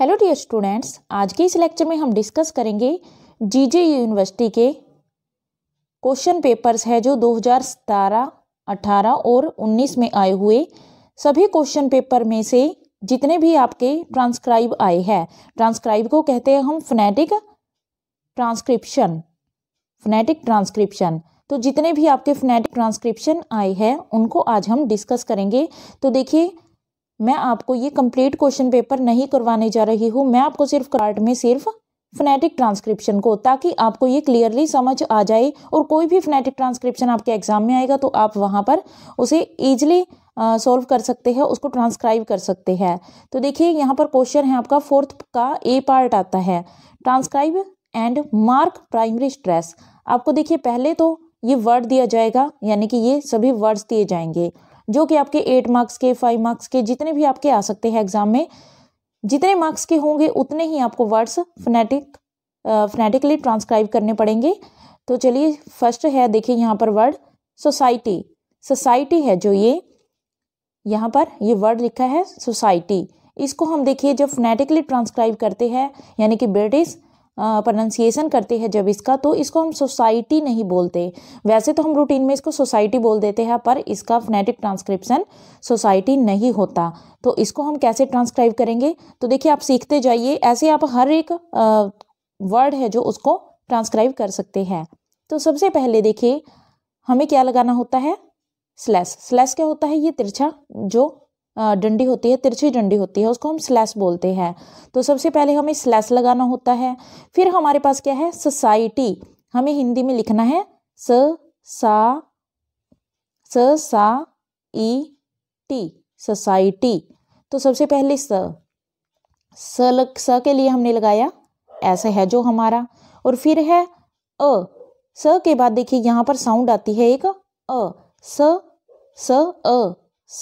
Hello dear students आज के इस लेक्चर में हम डिस्कस करेंगे जीजे यूनिवर्सिटी के क्वेश्चन पेपर्स है जो 2017, 18 और 19 में आए हुए सभी क्वेश्चन पेपर में से जितने भी आपके ट्रांसक्राइब आए हैं ट्रांसक्राइब को कहते हैं हम फनेटिक ट्रांसक्रिप्शन फनेटिक ट्रांसक्रिप्शन तो जितने भी आपके फनेटिक ट्रांसक्रिप्शन आए हैं उनको आज हम डिस्कस करेंगे तो देखिए मैं आपको ये कंप्लीट क्वेश्चन पेपर नहीं करवाने जा रही हूँ मैं आपको सिर्फ कार्ड में सिर्फ फनेटिक ट्रांसक्रिप्शन को ताकि आपको ये क्लियरली समझ आ जाए और कोई भी फनेटिक ट्रांसक्रिप्शन आपके एग्जाम में आएगा तो आप वहाँ पर उसे ईजिली सॉल्व कर सकते हैं उसको ट्रांसक्राइब कर सकते हैं तो देखिए यहाँ पर क्वेश्चन है आपका फोर्थ का ए पार्ट आता है transcribe and mark primary stress आपको देखिए पहले तो ये वर्ड दिया जाएगा यानी कि ये सभी वर्ड्स दिए जाएंगे जो कि आपके एट मार्क्स के फाइव मार्क्स के जितने भी आपके आ सकते हैं एग्जाम में जितने मार्क्स के होंगे उतने ही आपको वर्ड्स फनेटिक फनेटिकली ट्रांसक्राइब करने पड़ेंगे तो चलिए फर्स्ट है देखिए यहाँ पर वर्ड सोसाइटी सोसाइटी है जो ये यहाँ पर ये वर्ड लिखा है सोसाइटी इसको हम देखिए जब फनेटिकली ट्रांसक्राइब करते हैं यानी कि ब्रिटिश प्रोनाउंसिएशन करते हैं जब इसका तो इसको हम सोसाइटी नहीं बोलते वैसे तो हम रूटीन में इसको सोसाइटी बोल देते हैं पर इसका फनेटिक ट्रांसक्रिप्शन सोसाइटी नहीं होता तो इसको हम कैसे ट्रांसक्राइब करेंगे तो देखिए आप सीखते जाइए ऐसे आप हर एक वर्ड है जो उसको ट्रांसक्राइब कर सकते हैं तो सबसे पहले देखिए हमें क्या लगाना होता है स्लैश स्लैश क्या होता है ये तिरछा जो डंडी होती है तिरछी डंडी होती है उसको हम स्लैस बोलते हैं तो सबसे पहले हमें स्लैस लगाना होता है फिर हमारे पास क्या है सोसाइटी हमें हिंदी में लिखना है स सा स सा ई टी सोसाइटी तो सबसे पहले स स लग स के लिए हमने लगाया ऐसे है जो हमारा और फिर है अ स के बाद देखिए यहाँ पर साउंड आती है एक अ स स अ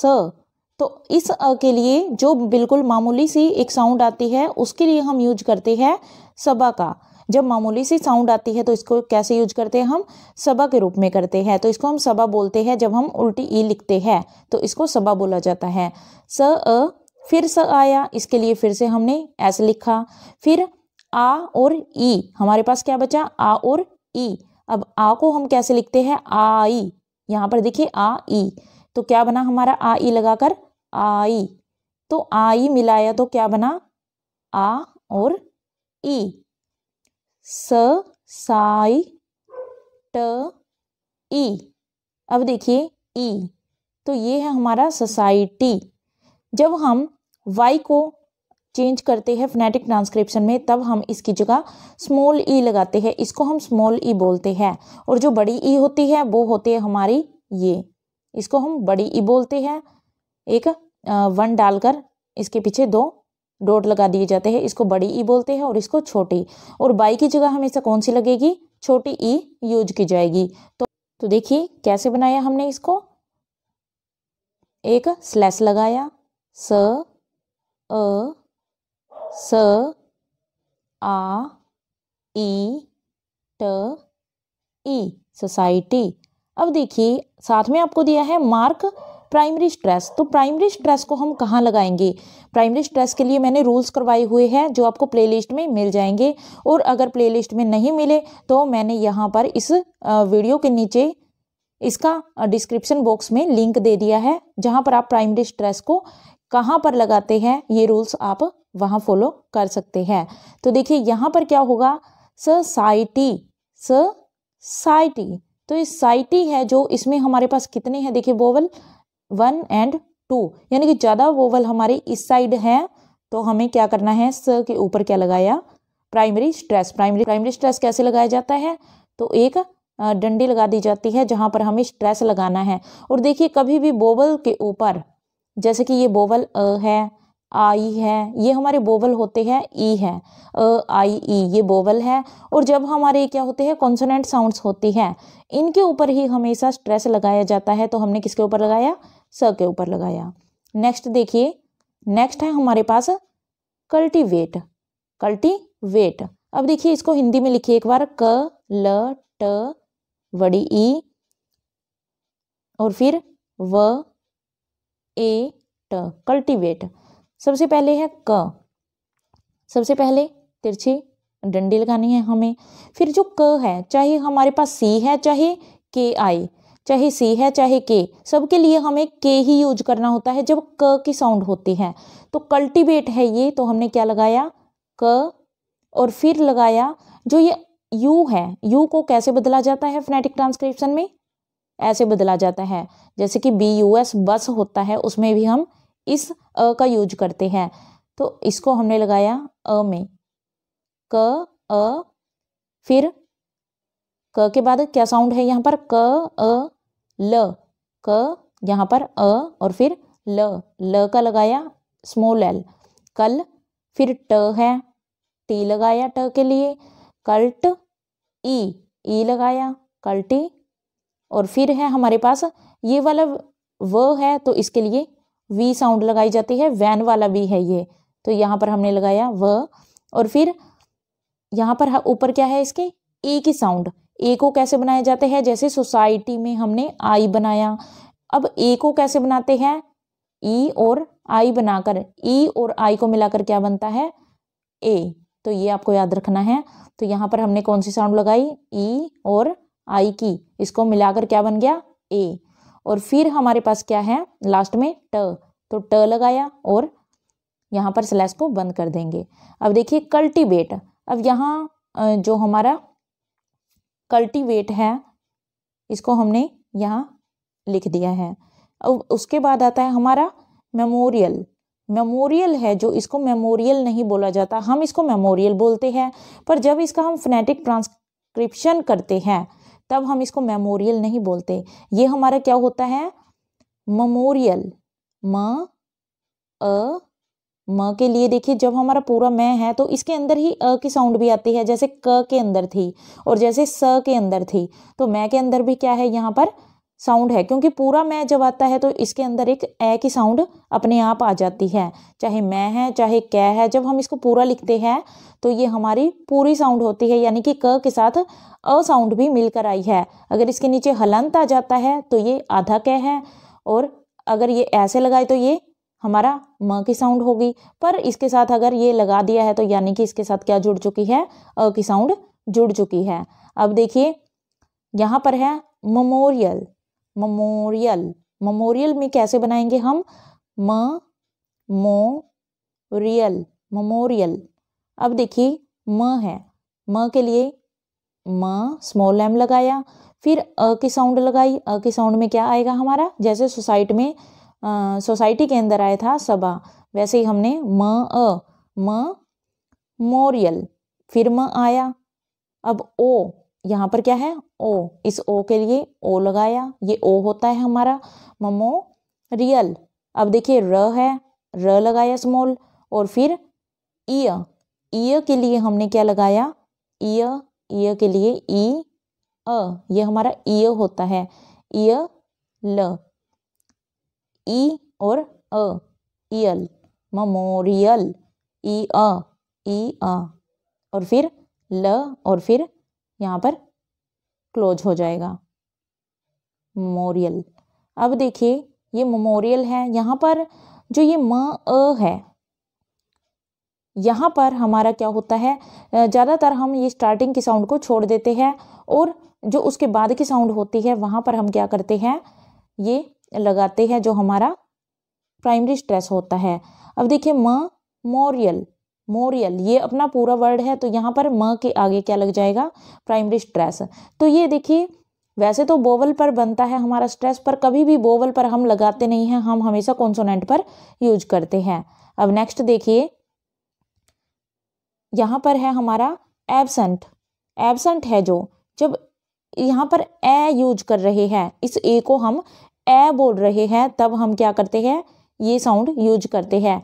स तो इस अ के लिए जो बिल्कुल मामूली सी एक साउंड आती है उसके लिए हम यूज करते हैं सबा का जब मामूली सी साउंड आती है तो इसको कैसे यूज करते हैं हम सबा के रूप में करते हैं तो इसको हम सबा बोलते हैं जब हम उल्टी ई लिखते हैं तो इसको सबा बोला जाता है स अ फिर स आया इसके लिए फिर से हमने ऐसे लिखा फिर आ और ई हमारे पास क्या बचा आ और ई अब आ को हम कैसे लिखते हैं आ ई यहाँ पर देखिए आ ई तो क्या बना हमारा आ ई लगाकर आई तो आई मिलाया तो क्या बना आ और ई स साई ट ई अब देखिए ई तो ये है हमारा सोसाइटी जब हम वाई को चेंज करते हैं फनेटिक ट्रांसक्रिप्शन में तब हम इसकी जगह स्मॉल ई लगाते हैं इसको हम स्मॉल ई बोलते हैं और जो बड़ी ई होती है वो होती है हमारी ये इसको हम बड़ी ई बोलते हैं एक वन डालकर इसके पीछे दो डॉट लगा दिए जाते हैं इसको बड़ी ई बोलते हैं और इसको छोटी और बाई की जगह हमेशा कौन सी लगेगी छोटी ई यूज की जाएगी तो तो देखिए कैसे बनाया हमने इसको एक स्लैस लगाया स अ स आ ई ट ई सोसाइटी अब देखिए साथ में आपको दिया है मार्क प्राइमरी स्ट्रेस तो प्राइमरी स्ट्रेस को हम कहाँ लगाएंगे प्राइमरी स्ट्रेस के लिए मैंने रूल्स करवाए हुए हैं जो आपको प्लेलिस्ट में मिल जाएंगे और अगर प्लेलिस्ट में नहीं मिले तो मैंने यहाँ पर इस वीडियो के नीचे इसका डिस्क्रिप्शन बॉक्स में लिंक दे दिया है जहाँ पर आप प्राइमरी स्ट्रेस को कहाँ पर लगाते हैं ये रूल्स आप वहाँ फॉलो कर सकते हैं तो देखिए यहाँ पर क्या होगा सोसाइटी सोसाइटी तो ये साइटी है जो इसमें हमारे पास कितने हैं देखिए बोवल वन एंड टू यानी कि ज़्यादा वोवल हमारे इस साइड है तो हमें क्या करना है स के ऊपर क्या लगाया primary stress primary primary stress कैसे लगाया जाता है तो एक डंडी लगा दी जाती है जहाँ पर हमें स्ट्रेस लगाना है और देखिए कभी भी बोवल के ऊपर जैसे कि ये बोवल अ है आई है ये हमारे बोवल होते हैं ई है अ आई ई ये बोवल है और जब हमारे क्या होते हैं कॉन्सोनेंट साउंड्स होती हैं इनके ऊपर ही हमेशा स्ट्रेस लगाया जाता है तो हमने किसके ऊपर लगाया स के ऊपर लगाया नेक्स्ट देखिए नेक्स्ट है हमारे पास कल्टीवेट कल्टीवेट अब देखिए इसको हिंदी में लिखिए एक बार क ल ट वड़ी ई और फिर व ए ट कल्टीवेट सबसे पहले है क सबसे पहले तिरछी डंडी लगानी है हमें फिर जो क है चाहे हमारे पास सी है चाहे के आई चाहे सी है चाहे के सबके लिए हमें के ही यूज करना होता है जब क की साउंड होती है तो कल्टिवेट है ये तो हमने क्या लगाया क और फिर लगाया जो ये यू है यू को कैसे बदला जाता है फोनेटिक ट्रांसक्रिप्शन में ऐसे बदला जाता है जैसे कि बी यू एस बस होता है उसमें भी हम इस अ का यूज करते हैं तो इसको हमने लगाया अ में क अ फिर क के बाद क्या साउंड है यहाँ पर क अ ल क यहाँ पर अ और फिर ल ल का लगाया स्मॉल एल कल फिर ट है टी लगाया ट के लिए कल्ट ई ई लगाया कल्टी और फिर है हमारे पास ये वाला व है तो इसके लिए वी साउंड लगाई जाती है वैन वाला भी है ये तो यहाँ पर हमने लगाया व और फिर यहाँ पर ऊपर क्या है इसके ई e की साउंड ए को कैसे बनाया जाते हैं जैसे सोसाइटी में हमने आई बनाया अब ए को कैसे बनाते हैं ई और आई बनाकर ई और आई को मिलाकर क्या बनता है ए तो ये आपको याद रखना है तो यहाँ पर हमने कौन सी साउंड लगाई ई और आई की इसको मिलाकर क्या बन गया ए और फिर हमारे पास क्या है लास्ट में ट तो ट लगाया और यहाँ पर स्लैश को बंद कर देंगे अब देखिए कल्टीवेट अब यहाँ जो हमारा कल्टीवेट है इसको हमने यहाँ लिख दिया है अब उसके बाद आता है हमारा मेमोरियल मेमोरियल है जो इसको मेमोरियल नहीं बोला जाता हम इसको मेमोरियल बोलते हैं पर जब इसका हम फनेटिक ट्रांसक्रिप्शन करते हैं तब हम इसको मेमोरियल नहीं बोलते ये हमारा क्या होता है मेमोरियल म अ म के लिए देखिए जब हमारा पूरा मैं है तो इसके अंदर ही अ की साउंड भी आती है जैसे क के अंदर थी और जैसे स के अंदर थी तो मैं के अंदर भी क्या है यहाँ पर साउंड है क्योंकि पूरा मैं जब आता है तो इसके अंदर एक ए की साउंड अपने आप आ जाती है चाहे मैं है चाहे कै है जब हम इसको पूरा लिखते हैं तो ये हमारी पूरी साउंड होती है यानी कि क के साथ अ साउंड भी मिलकर आई है अगर इसके नीचे हलंत आ जाता है तो ये आधा कै है और अगर ये ऐसे लगाए तो ये हमारा म की साउंड होगी पर इसके साथ अगर ये लगा दिया है तो यानी कि इसके साथ क्या जुड़ चुकी है अ की साउंड जुड़ चुकी है अब देखिए यहाँ पर है मेमोरियल मेमोरियल मेमोरियल में कैसे बनाएंगे हम म मो रियल मेमोरियल अब देखिए म है म के लिए म स्मॉल एम लगाया फिर अ की साउंड लगाई अ की साउंड में क्या आएगा हमारा जैसे सोसाइट में सोसाइटी के अंदर आया था सभा वैसे ही हमने म अ म मोरियल फिर म आया अब ओ यहाँ पर क्या है ओ इस ओ के लिए ओ लगाया ये ओ होता है हमारा ममो रियल अब देखिए र है र लगाया स्मॉल और फिर ईय ईय के लिए हमने क्या लगाया ईय ईय के लिए ई अ ये हमारा ईय होता है ईय ल ई और अ ईल ममोरियल ई अ ई अ और फिर ल और फिर यहाँ पर क्लोज हो जाएगा मोमोरियल अब देखिए ये मोमोरियल है यहाँ पर जो ये म अ है यहाँ पर हमारा क्या होता है ज़्यादातर हम ये स्टार्टिंग की साउंड को छोड़ देते हैं और जो उसके बाद की साउंड होती है वहाँ पर हम क्या करते हैं ये लगाते हैं जो हमारा प्राइमरी स्ट्रेस होता है अब देखिए म मोरियल मोरियल ये अपना पूरा वर्ड है तो यहाँ पर म के आगे क्या लग जाएगा प्राइमरी स्ट्रेस तो ये देखिए वैसे तो बोवल पर बनता है हमारा स्ट्रेस पर कभी भी बोवल पर हम लगाते नहीं हैं हम हमेशा कॉन्सोनेंट पर यूज करते हैं अब नेक्स्ट देखिए यहाँ पर है हमारा एबसेंट एबसेंट है जो जब यहाँ पर ए यूज कर रहे हैं इस ए को हम ए बोल रहे हैं तब हम क्या करते हैं ये साउंड यूज करते हैं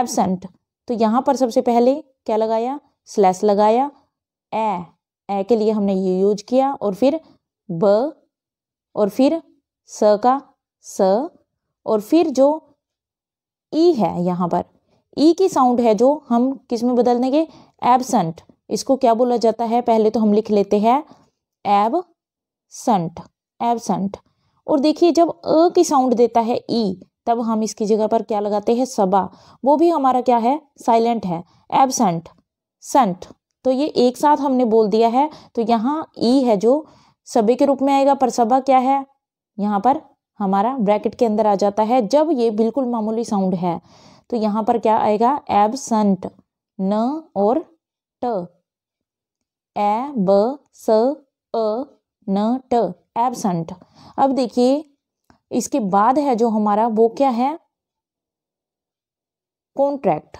एबसेंट तो यहाँ पर सबसे पहले क्या लगाया स्लैस लगाया ए ए के लिए हमने ये यूज किया और फिर ब और फिर स का स और फिर जो ई e है यहाँ पर ई e की साउंड है जो हम किस में बदल देंगे एबसेंट इसको क्या बोला जाता है पहले तो हम लिख लेते हैं एब सेंट एबसेंट और देखिए जब अ की साउंड देता है ई e, तब हम इसकी जगह पर क्या लगाते हैं सबा वो भी हमारा क्या है साइलेंट है एबसेंट सेंट तो ये एक साथ हमने बोल दिया है तो यहाँ ई e है जो सबे के रूप में आएगा पर सबा क्या है यहाँ पर हमारा ब्रैकेट के अंदर आ जाता है जब ये बिल्कुल मामूली साउंड है तो यहाँ पर क्या आएगा एबसेंट न और ट ए ब स अ न ट एबसेंट अब देखिए इसके बाद है जो हमारा वो क्या है कॉन्ट्रैक्ट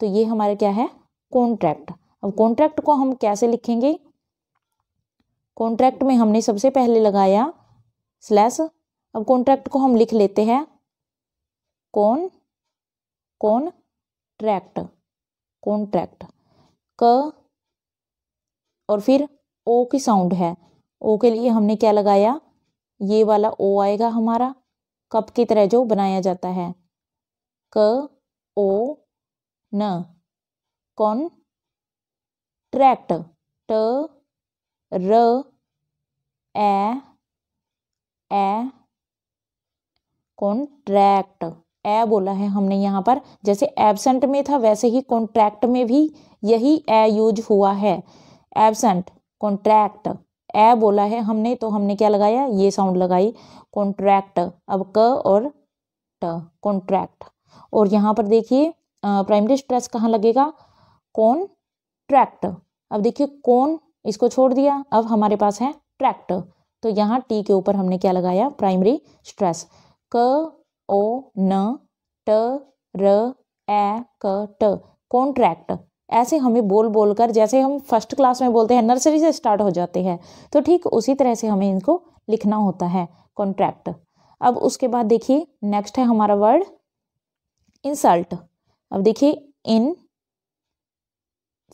तो ये हमारा क्या है कॉन्ट्रैक्ट अब कॉन्ट्रैक्ट को हम कैसे लिखेंगे कॉन्ट्रैक्ट में हमने सबसे पहले लगाया स्लैश अब कॉन्ट्रैक्ट को हम लिख लेते हैं कौन कौन ट्रैक्ट कॉन्ट्रैक्ट क और फिर ओ की साउंड है ओ के लिए हमने क्या लगाया ये वाला ओ आएगा हमारा कप की तरह जो बनाया जाता है क ओ न कौन ट्रैक्ट ट र ए ए कॉन्ट्रैक्ट ए बोला है हमने यहाँ पर जैसे एबसेंट में था वैसे ही कॉन्ट्रैक्ट में भी यही ए यूज हुआ है एबसेंट कॉन्ट्रैक्ट ए बोला है हमने तो हमने क्या लगाया ये साउंड लगाई कॉन्ट्रैक्ट अब क और ट कॉन्ट्रैक्ट और यहाँ पर देखिए प्राइमरी स्ट्रेस कहाँ लगेगा कौन ट्रैक्ट अब देखिए कौन इसको छोड़ दिया अब हमारे पास है ट्रैक्ट तो यहाँ टी के ऊपर हमने क्या लगाया प्राइमरी स्ट्रेस क ओ न ट र ए क ट कॉन्ट्रैक्ट ऐसे हमें बोल बोल कर जैसे हम फर्स्ट क्लास में बोलते हैं नर्सरी से स्टार्ट हो जाते हैं तो ठीक उसी तरह से हमें इनको लिखना होता है कॉन्ट्रैक्ट अब उसके बाद देखिए नेक्स्ट है हमारा वर्ड इंसल्ट अब देखिए इन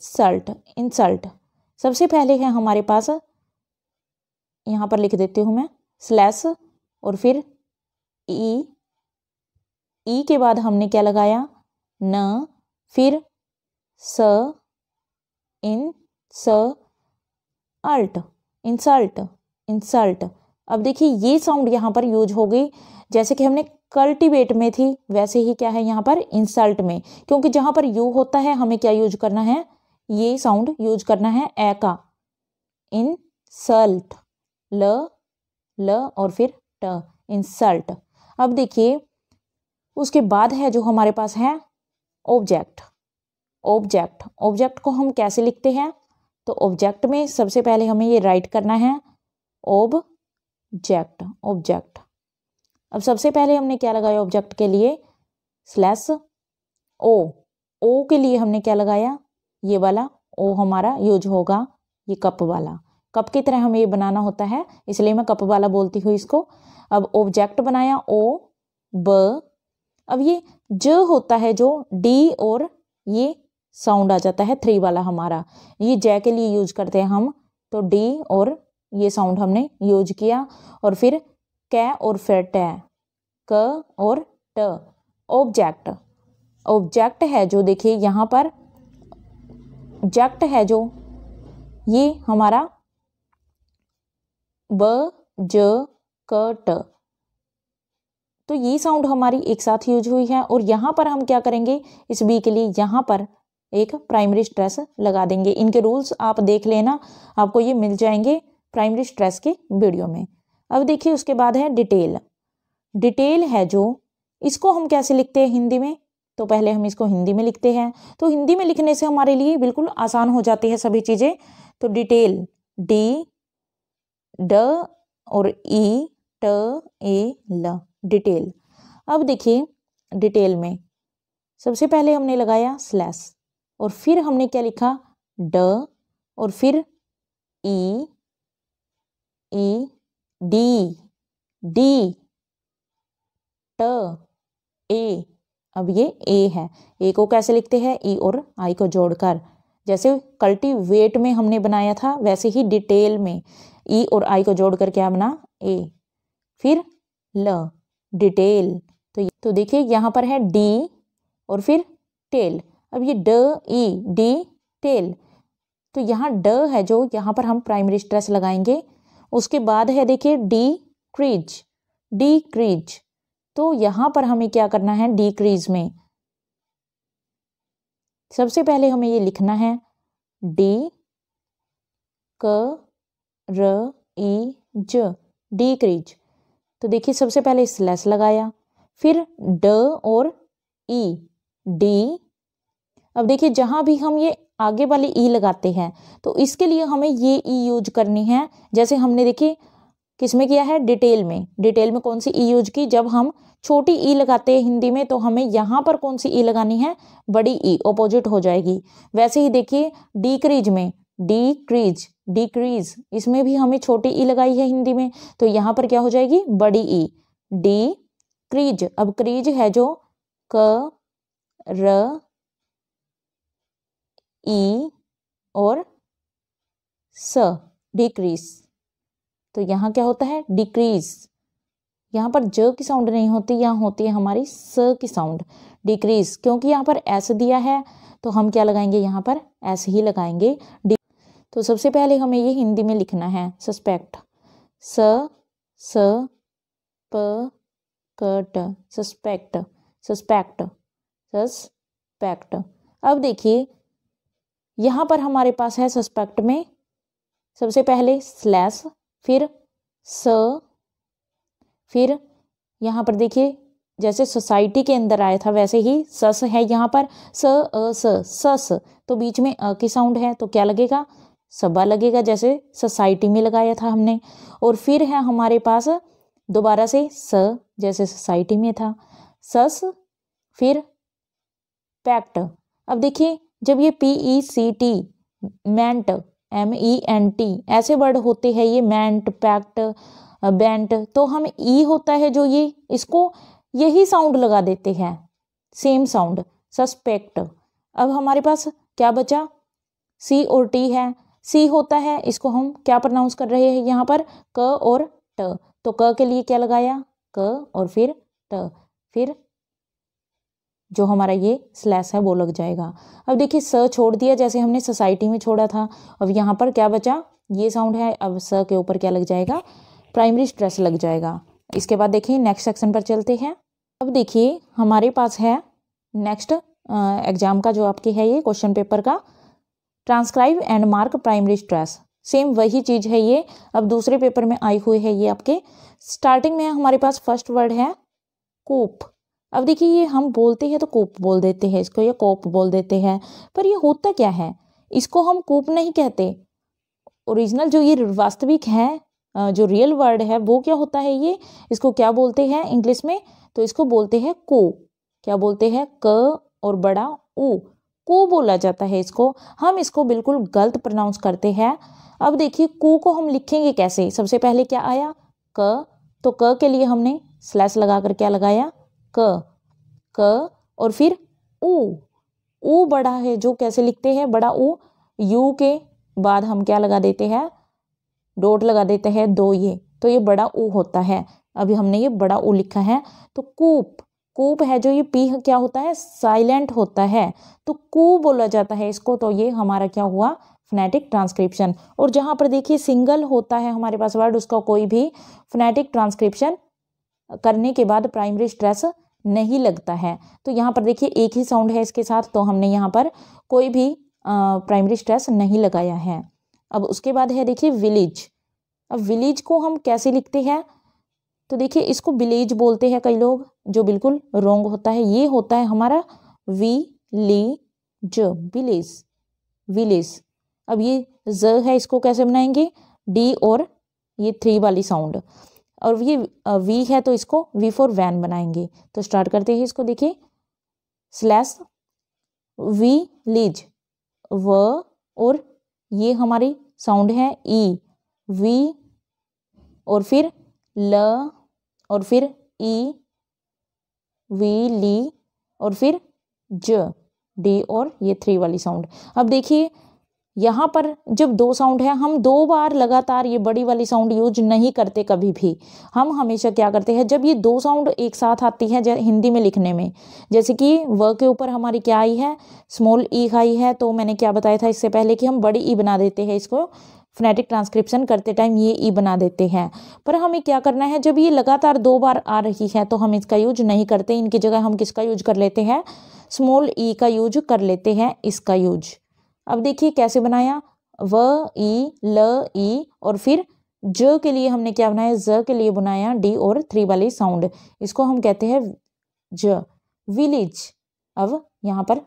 सल्ट इंसल्ट सबसे पहले है हमारे पास यहाँ पर लिख देती हूँ मैं स्लैश और फिर ई e। ई e के बाद हमने क्या लगाया न फिर स इन स अल्ट इंसल्ट इंसल्ट अब देखिए ये साउंड यहाँ पर यूज हो गई जैसे कि हमने कल्टिवेट में थी वैसे ही क्या है यहाँ पर इंसल्ट में क्योंकि जहाँ पर यू होता है हमें क्या यूज करना है ये साउंड यूज करना है ए का इंसल्ट ल ल और फिर ट इंसल्ट अब देखिए उसके बाद है जो हमारे पास है ऑब्जेक्ट ऑब्जेक्ट ऑब्जेक्ट को हम कैसे लिखते हैं तो ऑब्जेक्ट में सबसे पहले हमें ये राइट करना है ओब जेक्ट ऑब्जेक्ट अब सबसे पहले हमने क्या लगाया ऑब्जेक्ट के लिए स्लैस ओ ओ के लिए हमने क्या लगाया ये वाला ओ हमारा यूज होगा ये कप वाला कप की तरह हमें ये बनाना होता है इसलिए मैं कप वाला बोलती हूँ इसको अब ऑब्जेक्ट बनाया ओ ब अब ये ज होता है जो डी और ये साउंड आ जाता है थ्री वाला हमारा ये जय के लिए यूज करते हैं हम तो डी और ये साउंड हमने यूज किया और फिर कै और फिर ट क और ट ऑब्जेक्ट ऑब्जेक्ट है जो देखिए यहाँ पर जैक्ट है जो ये हमारा ब ज क ट तो ये साउंड हमारी एक साथ यूज हुई है और यहाँ पर हम क्या करेंगे इस बी के लिए यहाँ पर एक प्राइमरी स्ट्रेस लगा देंगे इनके रूल्स आप देख लेना आपको ये मिल जाएंगे प्राइमरी स्ट्रेस के वीडियो में अब देखिए उसके बाद है डिटेल डिटेल है जो इसको हम कैसे लिखते हैं हिंदी में तो पहले हम इसको हिंदी में लिखते हैं तो हिंदी में लिखने से हमारे लिए बिल्कुल आसान हो जाती है सभी चीज़ें तो डिटेल डी ड और ई ट ए ल डिटेल अब देखिए डिटेल में सबसे पहले हमने लगाया स्लैश और फिर हमने क्या लिखा ड और फिर ई ई डी डी ट ए अब ये ए है ए को कैसे लिखते हैं ई और आई को जोड़कर जैसे कल्टीवेट में हमने बनाया था वैसे ही डिटेल में ई और आई को जोड़कर क्या बना ए फिर ल डिटेल तो तो देखिए यहाँ पर है डी और फिर टेल अब ये ड ई डी टेल तो यहाँ ड है जो यहाँ पर हम प्राइमरी स्ट्रेस लगाएंगे उसके बाद है देखिए डी क्रीज डी क्रीज तो यहाँ पर हमें क्या करना है डी क्रीज में सबसे पहले हमें ये लिखना है डी क र ई ज डी क्रीज तो देखिए सबसे पहले स्लैश लगाया फिर ड और ई डी अब देखिए जहाँ भी हम ये आगे वाले ई लगाते हैं तो इसके लिए हमें ये ई यूज करनी है जैसे हमने देखिए किस में किया है डिटेल में डिटेल में कौन सी ई यूज की जब हम छोटी ई लगाते हैं हिंदी में तो हमें यहाँ पर कौन सी ई लगानी है बड़ी ई ऑपोजिट हो जाएगी वैसे ही देखिए डीक्रीज में डीक्रीज डीक्रीज इसमें भी हमें छोटी ई लगाई है हिंदी में तो यहाँ पर क्या हो जाएगी बड़ी ई डी क्रीज अब क्रीज है जो क र ई e और स डिक्रीज तो यहाँ क्या होता है डिक्रीज यहाँ पर ज की साउंड नहीं होती यहाँ होती है हमारी स की साउंड डिक्रीज क्योंकि यहाँ पर एस दिया है तो हम क्या लगाएंगे यहाँ पर एस ही लगाएंगे तो सबसे पहले हमें ये हिंदी में लिखना है सस्पेक्ट स स प कट सस्पेक्ट सस्पेक्ट सस्पेक्ट अब देखिए यहाँ पर हमारे पास है सस्पेक्ट में सबसे पहले स्लैस फिर स फिर यहाँ पर देखिए जैसे सोसाइटी के अंदर आया था वैसे ही सस है यहाँ पर स अ स सस तो बीच में अ की साउंड है तो क्या लगेगा सबा लगेगा जैसे सोसाइटी में लगाया था हमने और फिर है हमारे पास दोबारा से स जैसे सोसाइटी में था सस फिर पैक्ट अब देखिए जब ये P E C T ment M E N T ऐसे वर्ड होते हैं ये मैंट पैक्ट बैंट तो हम ई e होता है जो ये इसको यही साउंड लगा देते हैं सेम साउंड सस्पेक्ट अब हमारे पास क्या बचा सी और टी है सी होता है इसको हम क्या प्रोनाउंस कर रहे हैं यहाँ पर क और ट तो क के लिए क्या लगाया क और फिर ट फिर जो हमारा ये स्लैस है वो लग जाएगा अब देखिए स छोड़ दिया जैसे हमने सोसाइटी में छोड़ा था अब यहाँ पर क्या बचा ये साउंड है अब स के ऊपर क्या लग जाएगा प्राइमरी स्ट्रेस लग जाएगा इसके बाद देखिए नेक्स्ट सेक्शन पर चलते हैं अब देखिए हमारे पास है नेक्स्ट एग्जाम का जो आपके है ये क्वेश्चन पेपर का transcribe and mark primary stress same वही चीज़ है ये अब दूसरे पेपर में आई हुई है ये आपके स्टार्टिंग में हमारे पास फर्स्ट वर्ड है कूप अब देखिए ये हम बोलते हैं तो कोप बोल देते हैं इसको ये कोप बोल देते हैं पर ये होता क्या है इसको हम कोप नहीं कहते ओरिजिनल जो ये वास्तविक है जो रियल वर्ड है वो क्या होता है ये इसको क्या बोलते हैं इंग्लिश में तो इसको बोलते हैं को क्या बोलते हैं क और बड़ा उ को बोला जाता है इसको हम इसको बिल्कुल गलत प्रोनाउंस करते हैं अब देखिए को को हम लिखेंगे कैसे सबसे पहले क्या आया क तो क के लिए हमने स्लैश लगा कर क्या लगाया क क और फिर उ उ बड़ा है जो कैसे लिखते हैं बड़ा उ यू के बाद हम क्या लगा देते हैं डोट लगा देते हैं दो ये तो ये बड़ा ऊ होता है अभी हमने ये बड़ा ऊ लिखा है तो कूप कूप है जो ये पी क्या होता है साइलेंट होता है तो कू बोला जाता है इसको तो ये हमारा क्या हुआ फनेटिक ट्रांसक्रिप्शन और जहाँ पर देखिए सिंगल होता है हमारे पास वर्ड उसका कोई भी फनेटिक ट्रांसक्रिप्शन करने के बाद प्राइमरी स्ट्रेस नहीं लगता है तो यहाँ पर देखिए एक ही साउंड है इसके साथ तो हमने यहाँ पर कोई भी प्राइमरी स्ट्रेस नहीं लगाया है अब उसके बाद है देखिए विलेज अब विलेज को हम कैसे लिखते हैं तो देखिए इसको विलेज बोलते हैं कई लोग जो बिल्कुल रोंग होता है ये होता है हमारा वी ली ज विलेज विलेज अब ये ज है इसको कैसे बनाएंगे डी और ये थ्री वाली साउंड और ये वी है तो इसको वी फॉर वैन बनाएंगे तो स्टार्ट करते हैं इसको देखिए स्लैश वी लीज व और ये हमारी साउंड है ई e। वी और फिर ल और फिर ई वी ली और फिर ज डी और ये थ्री वाली साउंड अब देखिए यहाँ पर जब दो साउंड है हम दो बार लगातार ये बड़ी वाली साउंड यूज नहीं करते कभी भी हम हमेशा क्या करते हैं जब ये दो साउंड एक साथ आती है हिंदी में लिखने में जैसे कि व के ऊपर हमारी क्या आई है स्मॉल ई e आई है तो मैंने क्या बताया था इससे पहले कि हम बड़ी ई e बना देते हैं इसको फनेटिक ट्रांसक्रिप्शन करते टाइम ये ई e बना देते हैं पर हमें क्या करना है जब ये लगातार दो बार आ रही है तो हम इसका यूज नहीं करते इनकी जगह हम किसका यूज कर लेते हैं स्मॉल ई का यूज कर लेते हैं इसका यूज अब देखिए कैसे बनाया व ई ल ई और फिर ज के लिए हमने क्या बनाया ज के लिए बनाया डी और थ्री वाली साउंड इसको हम कहते हैं ज विलेज अब यहाँ पर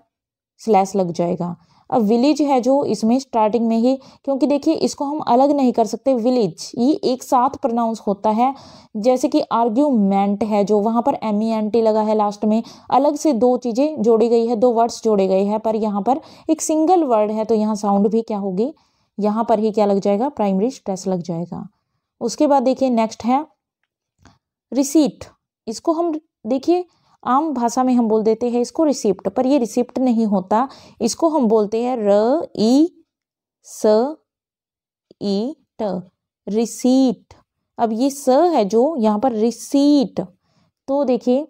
स्लैश लग जाएगा अब विलेज है जो इसमें स्टार्टिंग में ही क्योंकि देखिए इसको हम अलग नहीं कर सकते विलेज ये एक साथ प्रोनाउंस होता है जैसे कि आर्ग्यूमेंट है जो वहाँ पर एम ई एन टी लगा है लास्ट में अलग से दो चीज़ें जोड़ी गई है दो वर्ड्स जोड़े गए हैं पर यहाँ पर एक सिंगल वर्ड है तो यहाँ साउंड भी क्या होगी यहाँ पर ही क्या लग जाएगा प्राइमरी स्ट्रेस लग जाएगा उसके बाद देखिए नेक्स्ट है रिसीट इसको हम देखिए आम भाषा में हम बोल देते हैं इसको रिसिप्ट पर ये रिसिप्ट नहीं होता इसको हम बोलते हैं र ई स ई ट रिसीट अब ये स है जो यहाँ पर रिसीट तो देखिए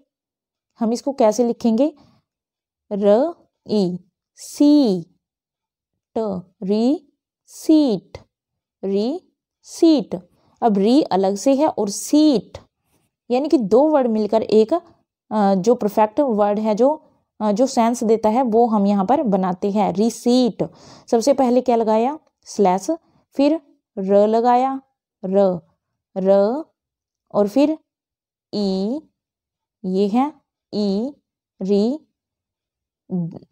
हम इसको कैसे लिखेंगे र ई सी ट री सीट री सीट अब री अलग से है और सीट यानी कि दो वर्ड मिलकर एक जो परफेक्ट वर्ड है जो जो सेंस देता है वो हम यहाँ पर बनाते हैं रिसीट सबसे पहले क्या लगाया स्लैस फिर र लगाया र र और फिर ई ये है ई री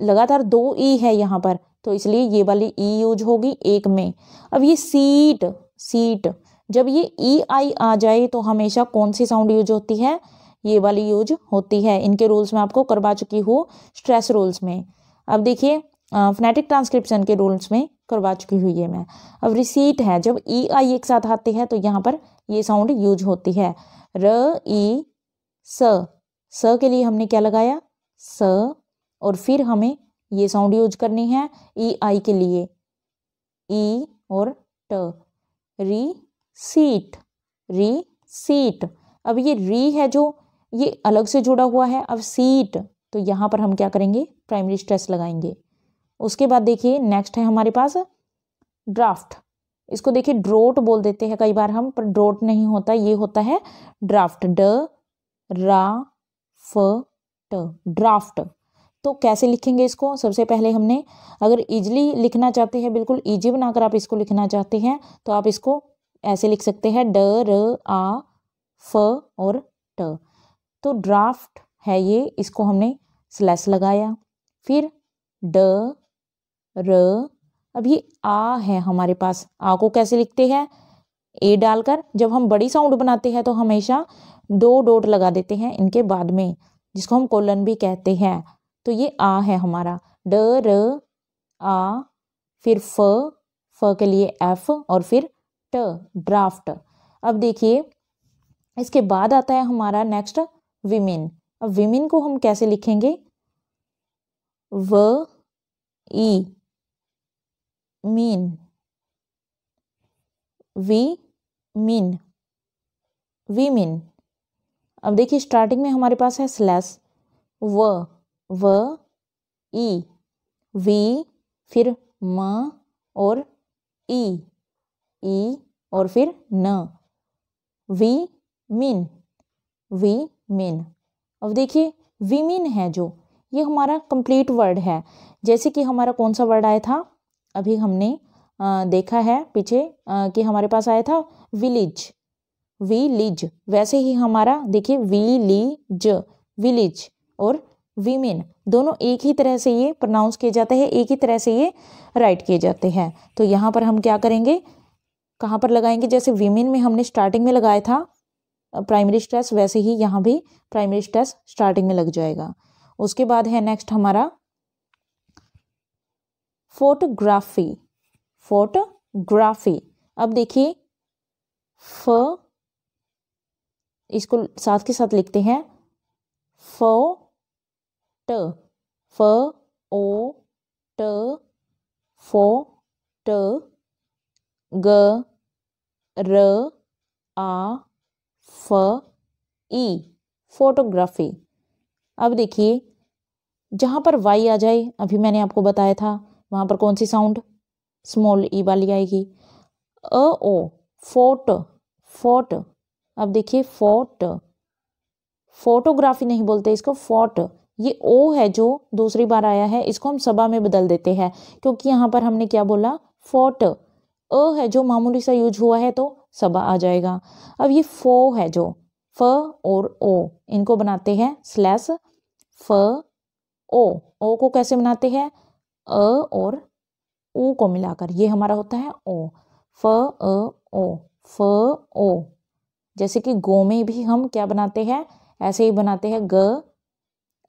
लगातार दो ई है यहाँ पर तो इसलिए ये वाली ई यूज होगी एक में अब ये सीट सीट जब ये ई e आई आ जाए तो हमेशा कौन सी साउंड यूज होती है ये वाली यूज होती है इनके रूल्स में आपको करवा चुकी हूँ स्ट्रेस रूल्स में अब देखिए फनेटिक ट्रांसक्रिप्शन के रूल्स में करवा चुकी हुई है मैं अब रिसीट है जब ई e, आई एक साथ आते हैं तो यहाँ पर ये साउंड यूज होती है र ई स स के लिए हमने क्या लगाया स और फिर हमें ये साउंड यूज करनी है ई e, आई के लिए ई e और ट री सीट री सीट अब ये री है जो ये अलग से जुड़ा हुआ है अब सीट तो यहाँ पर हम क्या करेंगे प्राइमरी स्ट्रेस लगाएंगे उसके बाद देखिए नेक्स्ट है हमारे पास ड्राफ्ट इसको देखिए ड्रोट बोल देते हैं कई बार हम पर ड्रोट नहीं होता ये होता है ड्राफ्ट ड रा फ ट ड्राफ्ट तो कैसे लिखेंगे इसको सबसे पहले हमने अगर इजली लिखना चाहते हैं बिल्कुल ईजी बनाकर आप इसको लिखना चाहते हैं तो आप इसको ऐसे लिख सकते हैं ड र आ फ और ट तो ड्राफ्ट है ये इसको हमने स्लैस लगाया फिर ड र अब ये आ है हमारे पास आ को कैसे लिखते हैं ए डालकर जब हम बड़ी साउंड बनाते हैं तो हमेशा दो डोट लगा देते हैं इनके बाद में जिसको हम कोलन भी कहते हैं तो ये आ है हमारा ड र आ फिर फ फ के लिए एफ और फिर ट ड्राफ्ट अब देखिए इसके बाद आता है हमारा नेक्स्ट विमेन अब विमेन को हम कैसे लिखेंगे व E mean we mean we mean अब देखिए स्टार्टिंग में हमारे पास है स्लैश व व ई वी फिर म और ई ई और फिर न वी मीन वी मेन अब देखिए विमिन है जो ये हमारा कंप्लीट वर्ड है जैसे कि हमारा कौन सा वर्ड आया था अभी हमने आ, देखा है पीछे आ, कि हमारे पास आया था वी लिज वैसे ही हमारा देखिए विलीज विलिज और विमेन दोनों एक ही तरह से ये प्रोनाउंस किए जाते हैं एक ही तरह से ये राइट किए जाते हैं तो यहाँ पर हम क्या करेंगे कहाँ पर लगाएंगे जैसे विमेन में हमने स्टार्टिंग में लगाया था प्राइमरी स्ट्रेस वैसे ही यहाँ भी प्राइमरी स्ट्रेस स्टार्टिंग में लग जाएगा उसके बाद है नेक्स्ट हमारा फोटोग्राफी फोटोग्राफी अब देखिए फ इसको साथ के साथ लिखते हैं फ ट फ ओ ट फो ट ग र आ फ ई फोटोग्राफी अब देखिए जहाँ पर वाई आ जाए अभी मैंने आपको बताया था वहाँ पर कौन सी साउंड स्मॉल ई वाली आएगी अ ओ फोट फोट अब देखिए फोट फोटोग्राफी नहीं बोलते इसको फोट ये ओ है जो दूसरी बार आया है इसको हम सभा में बदल देते हैं क्योंकि यहाँ पर हमने क्या बोला फोट अ है जो मामूली सा यूज हुआ है तो सबा आ जाएगा अब ये फो है जो फ और ओ इनको बनाते हैं स्लैस फ ओ ओ को कैसे बनाते हैं अ और ऊ को मिलाकर ये हमारा होता है ओ फ अ ओ फ ओ जैसे कि गो में भी हम क्या बनाते हैं ऐसे ही बनाते हैं ग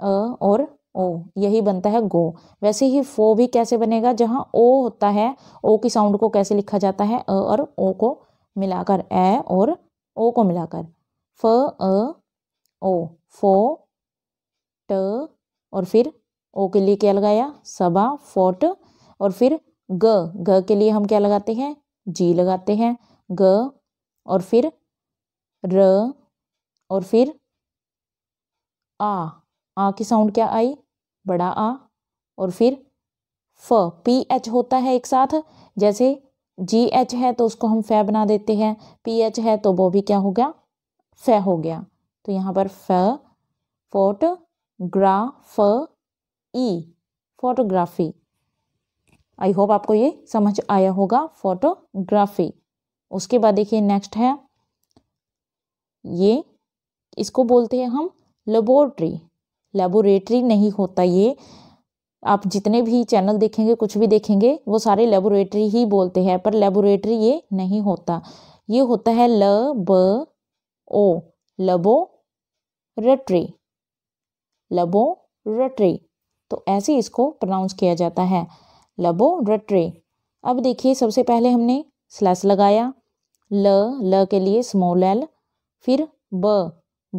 अ और ओ यही बनता है गो वैसे ही फो भी कैसे बनेगा जहाँ ओ होता है ओ की साउंड को कैसे लिखा जाता है अ और ओ को मिलाकर ए और ओ को मिलाकर फ अ ओ फो ट और फिर ओ के लिए क्या लगाया सबा फोट और फिर ग ग के लिए हम क्या लगाते हैं जी लगाते हैं ग और फिर र और फिर आ आ की साउंड क्या आई बड़ा आ और फिर फ पी एच होता है एक साथ जैसे जी एच है तो उसको हम फै बना देते हैं पी एच है तो वो भी क्या हो गया फै हो गया तो यहाँ पर फ फोट ग्रा फ ई फोटोग्राफी आई होप आपको ये समझ आया होगा फोटोग्राफी उसके बाद देखिए नेक्स्ट है ये इसको बोलते हैं हम लेबोरेटरी लेबोरेटरी नहीं होता ये आप जितने भी चैनल देखेंगे कुछ भी देखेंगे वो सारे लेबोरेटरी ही बोलते हैं पर लेबोरेटरी ये नहीं होता ये होता है ल ब ओ लबो रटरी लबो रटरी तो ऐसे इसको प्रोनाउंस किया जाता है लबो रटरी अब देखिए सबसे पहले हमने स्लैस लगाया ल ल के लिए स्मॉल एल फिर ब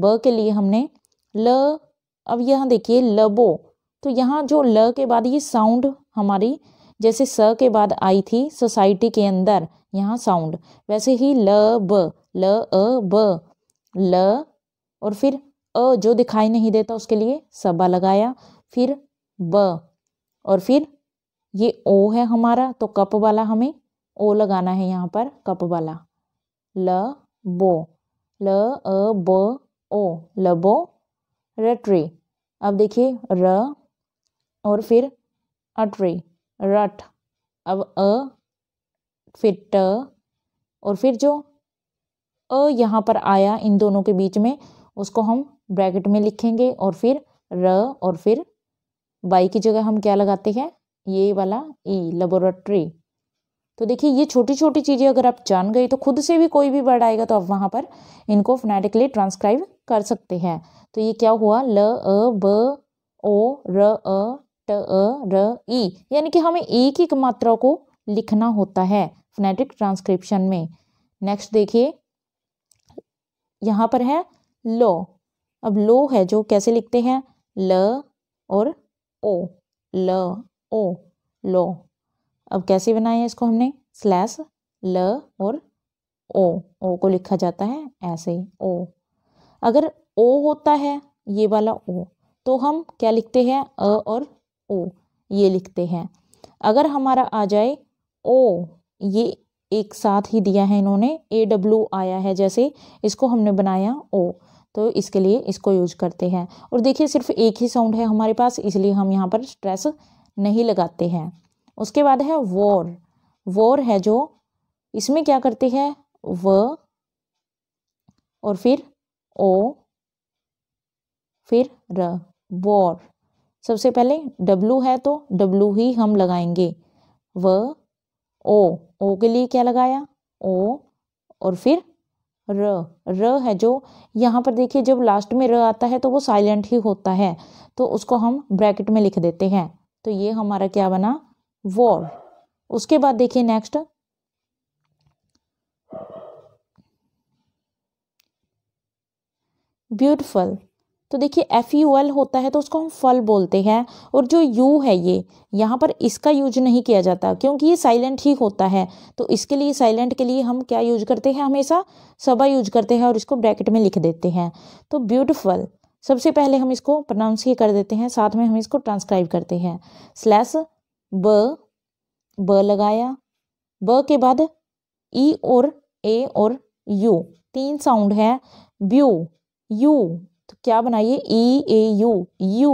ब के लिए हमने ल अब यहाँ देखिए लबो तो यहाँ जो ल के बाद ये साउंड हमारी जैसे स के बाद आई थी सोसाइटी के अंदर यहाँ साउंड वैसे ही ल ब ल अ ब ल और फिर अ जो दिखाई नहीं देता उसके लिए सबा लगाया फिर ब और फिर ये ओ है हमारा तो कप वाला हमें ओ लगाना है यहाँ पर कप वाला ल बो ल अ ब ओ लबो रेट्री अब देखिए र और फिर अटरी रट अब अ फिर ट और फिर जो अ यहाँ पर आया इन दोनों के बीच में उसको हम ब्रैकेट में लिखेंगे और फिर र और फिर बाई की जगह हम क्या लगाते हैं ये वाला ई e, लेबोरेटरी तो देखिए ये छोटी छोटी चीज़ें अगर आप जान गए तो खुद से भी कोई भी वर्ड आएगा तो आप वहाँ पर इनको फोनेटिकली ट्रांसक्राइब कर सकते हैं तो ये क्या हुआ ल अ ब ओ र अ ट अ र ई यानी कि हमें एक एक मात्रा को लिखना होता है फनेटिक ट्रांसक्रिप्शन में नेक्स्ट देखिए यहाँ पर है लो अब लो है जो कैसे लिखते हैं ल और ओ ल ओ लो अब कैसे बनाया इसको हमने स्लैश ल और ओ ओ को लिखा जाता है ऐसे ओ अगर ओ होता है ये वाला ओ तो हम क्या लिखते हैं अ और ओ ये लिखते हैं अगर हमारा आ जाए ओ ये एक साथ ही दिया है इन्होंने ए डब्ल्यू आया है जैसे इसको हमने बनाया ओ तो इसके लिए इसको यूज करते हैं और देखिए सिर्फ एक ही साउंड है हमारे पास इसलिए हम यहाँ पर स्ट्रेस नहीं लगाते हैं उसके बाद है वॉर वॉर है जो इसमें क्या करते हैं व और फिर ओ फिर र वॉर सबसे पहले डब्लू है तो डब्लू ही हम लगाएंगे व ओ ओ के लिए क्या लगाया ओ और फिर र र है जो यहाँ पर देखिए जब लास्ट में र आता है तो वो साइलेंट ही होता है तो उसको हम ब्रैकेट में लिख देते हैं तो ये हमारा क्या बना वॉर उसके बाद देखिए नेक्स्ट ब्यूटिफुल तो देखिए एफ यू एल होता है तो उसको हम फल बोलते हैं और जो यू है ये यहाँ पर इसका यूज नहीं किया जाता क्योंकि ये साइलेंट ही होता है तो इसके लिए साइलेंट के लिए हम क्या यूज करते हैं हमेशा सबा यूज करते हैं और इसको ब्रैकेट में लिख देते हैं तो ब्यूटिफुल सबसे पहले हम इसको प्रोनाउंस ही कर देते हैं साथ में हम इसको ट्रांसक्राइब करते हैं स्लैश ब ब लगाया ब के बाद ई e और ए और यू तीन साउंड है ब्यू यू तो क्या बनाइए ई ए यू यू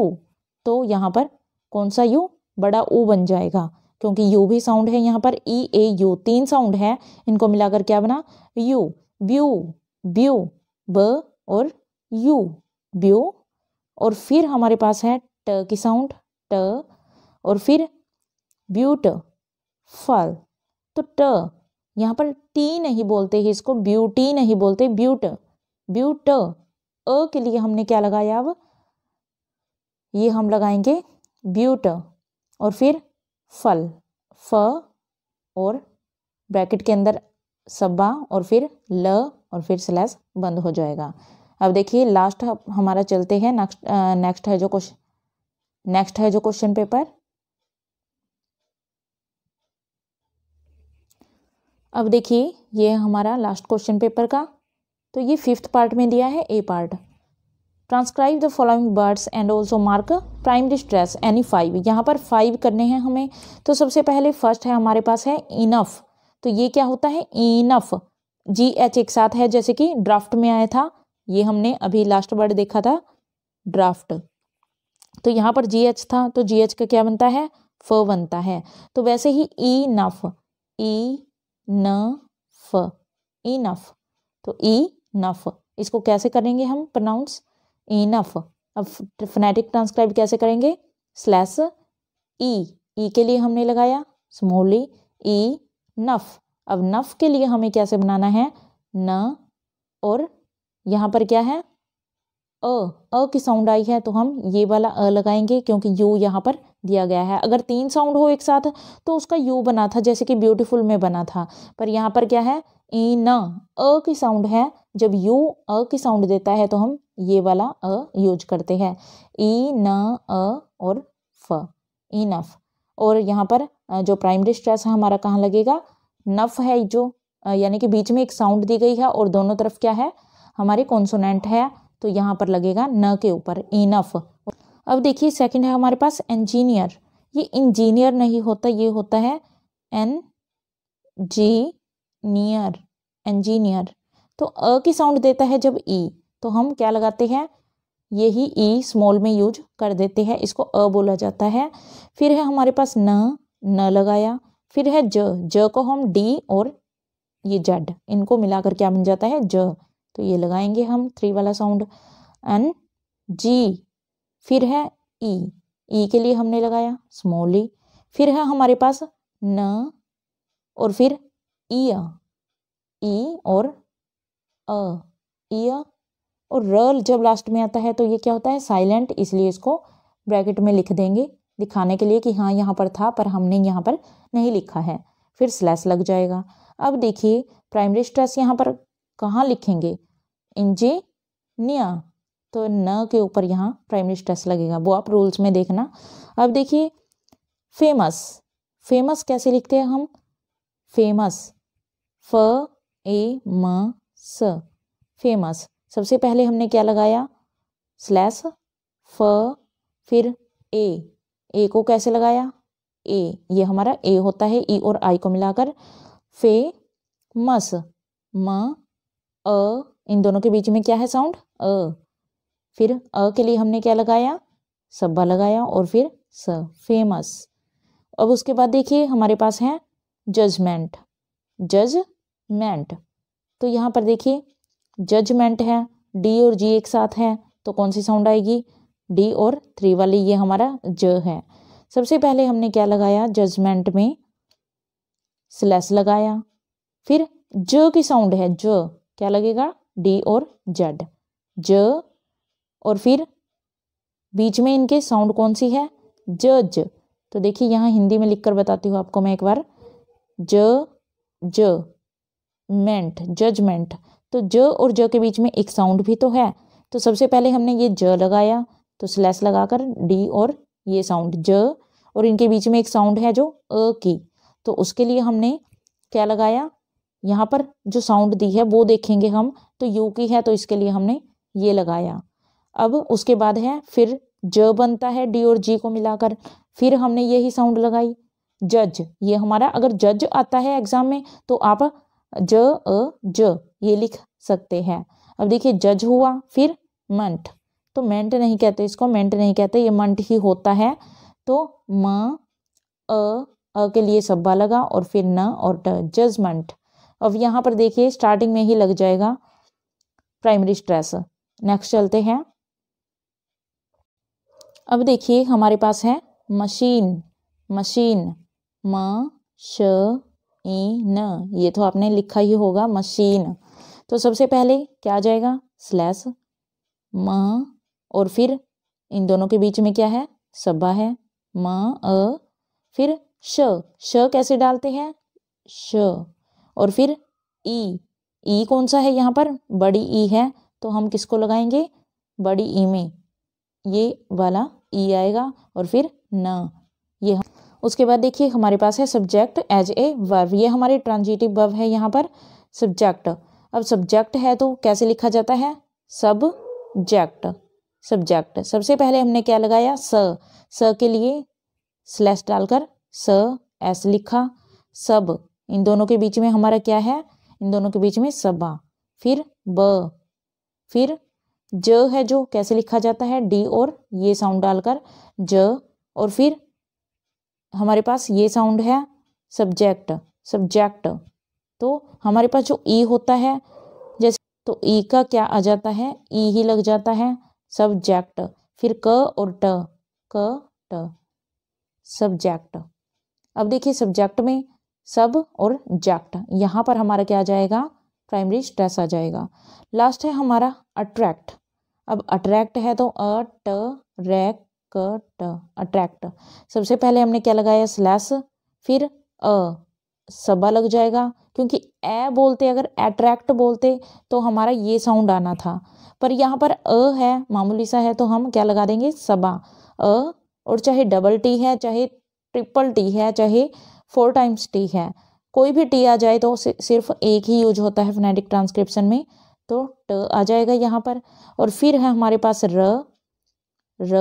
तो यहाँ पर कौन सा यू बड़ा ऊ बन जाएगा क्योंकि यू भी साउंड है यहाँ पर ई ए यू तीन साउंड है इनको मिलाकर क्या बना यू ब्यू ब्यू ब और यू ब्यू और फिर हमारे पास है ट की साउंड ट और फिर ब्यूट फल तो ट यहाँ पर टी नहीं बोलते ही इसको ब्यूटी नहीं बोलते ब्यूट ब्यूट अ के लिए हमने क्या लगाया अब ये हम लगाएंगे ब्यूट और फिर फल फ और ब्रैकेट के अंदर सब्बा और फिर ल और फिर स्लैश बंद हो जाएगा अब देखिए लास्ट हमारा चलते हैं नेक्स्ट नेक्स्ट है जो क्वेश्चन नेक्स्ट है जो क्वेश्चन पेपर अब देखिए ये हमारा लास्ट क्वेश्चन पेपर का तो ये फिफ्थ पार्ट में दिया है A part transcribe the following words and also mark primary stress any five यहाँ पर फाइव करने हैं हमें तो सबसे पहले फर्स्ट है हमारे पास है इनफ तो ये क्या होता है इनफ जी एच एक साथ है जैसे कि ड्राफ्ट में आया था ये हमने अभी लास्ट वर्ड देखा था ड्राफ्ट तो यहाँ पर जी एच था तो जी एच का क्या बनता है फ बनता है तो वैसे ही ई नफ ई न फ ई नफ तो ई e नफ़ इसको कैसे करेंगे हम प्रोनाउंस इनफ अब फनेटिक ट्रांसक्राइब कैसे करेंगे स्लैस ई ई के लिए हमने लगाया स्मोली ई नफ़ अब नफ़ के लिए हमें कैसे बनाना है न और यहाँ पर क्या है अ अ की साउंड आई है तो हम ये वाला अ लगाएंगे क्योंकि यू यहाँ पर दिया गया है अगर तीन साउंड हो एक साथ तो उसका यू बना था जैसे कि ब्यूटीफुल में बना था पर यहाँ पर क्या है ई e, न अ की साउंड है जब यू अ की साउंड देता है तो हम ये वाला अ यूज करते हैं ई e, न अ और फ इनफ और यहाँ पर जो प्राइमरी स्ट्रेस है हमारा कहाँ लगेगा नफ है जो यानी कि बीच में एक साउंड दी गई है और दोनों तरफ क्या है हमारे कॉन्सोनेंट है तो यहाँ पर लगेगा न के ऊपर इनफ अब देखिए सेकंड है हमारे पास इंजीनियर ये इंजीनियर नहीं होता ये होता है एन जी नियर इंजीनियर तो अ की साउंड देता है जब ई e. तो हम क्या लगाते हैं यही ई e स्मॉल में यूज कर देते हैं इसको अ बोला जाता है फिर है हमारे पास न न लगाया फिर है ज ज को हम डी और ये जेड इनको मिलाकर क्या बन जाता है ज तो ये लगाएंगे हम थ्री वाला साउंड एन जी फिर है ई ई के लिए हमने लगाया स्मॉल ई फिर है हमारे पास न और फिर ईया ई और अ ईया और र जब लास्ट में आता है तो ये क्या होता है साइलेंट इसलिए इसको ब्रैकेट में लिख देंगे दिखाने के लिए कि हाँ यहाँ पर था पर हमने यहाँ पर नहीं लिखा है फिर स्लैश लग जाएगा अब देखिए प्राइमरी स्ट्रेस यहाँ पर कहाँ लिखेंगे इंजीनियर तो न के ऊपर यहाँ प्राइमरी स्ट्रेस लगेगा वो आप रूल्स में देखना अब देखिए फेमस फेमस कैसे लिखते हैं हम फेमस फ ए म स फेमस सबसे पहले हमने क्या लगाया स्लैश फ फिर ए ए को कैसे लगाया ए ये हमारा ए होता है ई e और आई को मिलाकर फे मस म अ इन दोनों के बीच में क्या है साउंड अ फिर अ के लिए हमने क्या लगाया सब्बा लगाया और फिर स फेमस अब उसके बाद देखिए हमारे पास है जजमेंट जजमेंट तो यहाँ पर देखिए जजमेंट है डी और जी एक साथ है तो कौन सी साउंड आएगी डी और थ्री वाली ये हमारा ज है सबसे पहले हमने क्या लगाया जजमेंट में स्लैश लगाया फिर ज की साउंड है ज क्या लगेगा डी और जेड ज और फिर बीच में इनके साउंड कौन सी है जज तो देखिए यहाँ हिंदी में लिख कर बताती हूँ आपको मैं एक बार ज ज मेंट जजमेंट तो ज और ज के बीच में एक साउंड भी तो है तो सबसे पहले हमने ये ज लगाया तो स्लैश लगाकर डी और ये साउंड ज और इनके बीच में एक साउंड है जो अ की तो उसके लिए हमने क्या लगाया यहाँ पर जो साउंड दी है वो देखेंगे हम तो यू की है तो इसके लिए हमने ये लगाया अब उसके बाद है फिर ज बनता है डी और जी को मिलाकर फिर हमने यही साउंड लगाई जज ये हमारा अगर जज आता है एग्जाम में तो आप ज अ ज ये लिख सकते हैं अब देखिए जज हुआ फिर मंट तो मेंट नहीं कहते इसको मेंट नहीं कहते ये मंट ही होता है तो म अ अ के लिए सब्बा लगा और फिर न और ट जजमेंट अब यहाँ पर देखिए स्टार्टिंग में ही लग जाएगा प्राइमरी स्ट्रेस नेक्स्ट चलते हैं अब देखिए हमारे पास है मशीन मशीन म श ई न ये तो आपने लिखा ही होगा मशीन तो सबसे पहले क्या आ जाएगा स्लैश म और फिर इन दोनों के बीच में क्या है सब्बा है म अ फिर श श कैसे डालते हैं श और फिर ई ई कौन सा है यहाँ पर बड़ी ई है तो हम किसको लगाएंगे बड़ी ई में ये वाला ई आएगा और फिर न ये उसके बाद देखिए हमारे पास है सब्जेक्ट एज ए वर्व ये हमारे ट्रांजिटिव वर्व है यहाँ पर सब्जेक्ट अब सब्जेक्ट है तो कैसे लिखा जाता है सब जैक्ट सब्जेक्ट सबसे पहले हमने क्या लगाया स स के लिए स्लैश डालकर स एस लिखा सब इन दोनों के बीच में हमारा क्या है इन दोनों के बीच में सबा फिर ब फिर ज है जो कैसे लिखा जाता है डी और ये साउंड डालकर ज और फिर हमारे पास ये साउंड है सब्जेक्ट सब्जेक्ट तो हमारे पास जो ई e होता है जैसे तो ई e का क्या आ जाता है ई e ही लग जाता है सब्जेक्ट फिर क और ट क ट सब्जेक्ट अब देखिए सब्जेक्ट में सब और जैक्ट यहाँ पर हमारा क्या आ जाएगा प्राइमरी स्ट्रेस आ जाएगा लास्ट है हमारा अट्रैक्ट अब अट्रैक्ट है तो अ ट रैक क ट अट्रैक्ट सबसे पहले हमने क्या लगाया स्लैस फिर अ सबा लग जाएगा क्योंकि ए बोलते अगर अट्रैक्ट बोलते तो हमारा ये साउंड आना था पर यहाँ पर अ है मामूली सा है तो हम क्या लगा देंगे सबा अ और चाहे डबल टी है चाहे ट्रिपल टी है चाहे फोर टाइम्स टी है कोई भी टी आ जाए तो सिर्फ एक ही यूज होता है फोनेटिक ट्रांसक्रिप्शन में तो ट आ जाएगा यहाँ पर और फिर है हमारे पास र र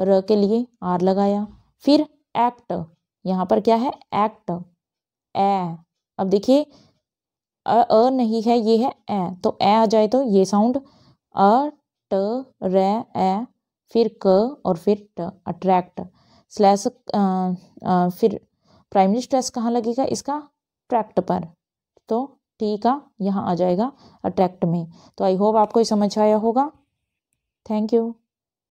र के लिए आर लगाया फिर एक्ट यहाँ पर क्या है एक्ट ए अब देखिए अ अ नहीं है ये है ए तो ए आ जाए तो ये साउंड अ ट र ए फिर क और फिर ट अट्रैक्ट स्लैश फिर प्राइमरी स्ट्रेस कहाँ लगेगा इसका ट्रैक्ट पर तो टी का यहाँ आ जाएगा अट्रैक्ट में तो आई होप आपको समझ आया होगा थैंक यू